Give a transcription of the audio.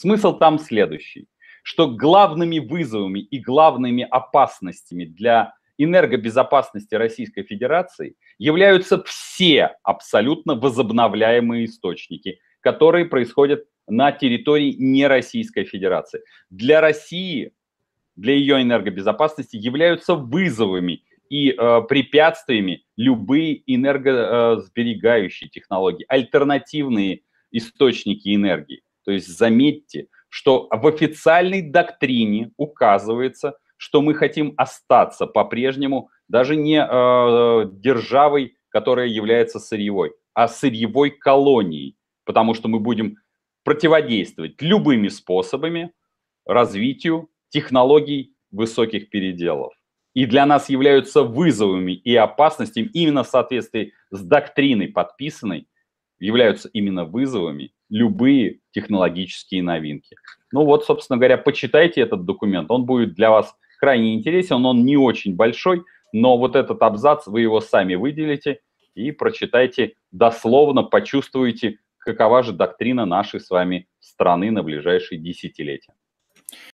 Смысл там следующий, что главными вызовами и главными опасностями для энергобезопасности Российской Федерации являются все абсолютно возобновляемые источники, которые происходят на территории не Российской Федерации. Для России, для ее энергобезопасности являются вызовами и э, препятствиями любые энергосберегающие технологии, альтернативные источники энергии. То есть заметьте, что в официальной доктрине указывается, что мы хотим остаться по-прежнему даже не э, державой, которая является сырьевой, а сырьевой колонией, потому что мы будем противодействовать любыми способами развитию технологий высоких переделов. И для нас являются вызовами и опасностями именно в соответствии с доктриной подписанной, являются именно вызовами любые технологические новинки. Ну вот, собственно говоря, почитайте этот документ, он будет для вас крайне интересен, он не очень большой, но вот этот абзац вы его сами выделите и прочитайте дословно, почувствуете, какова же доктрина нашей с вами страны на ближайшие десятилетия.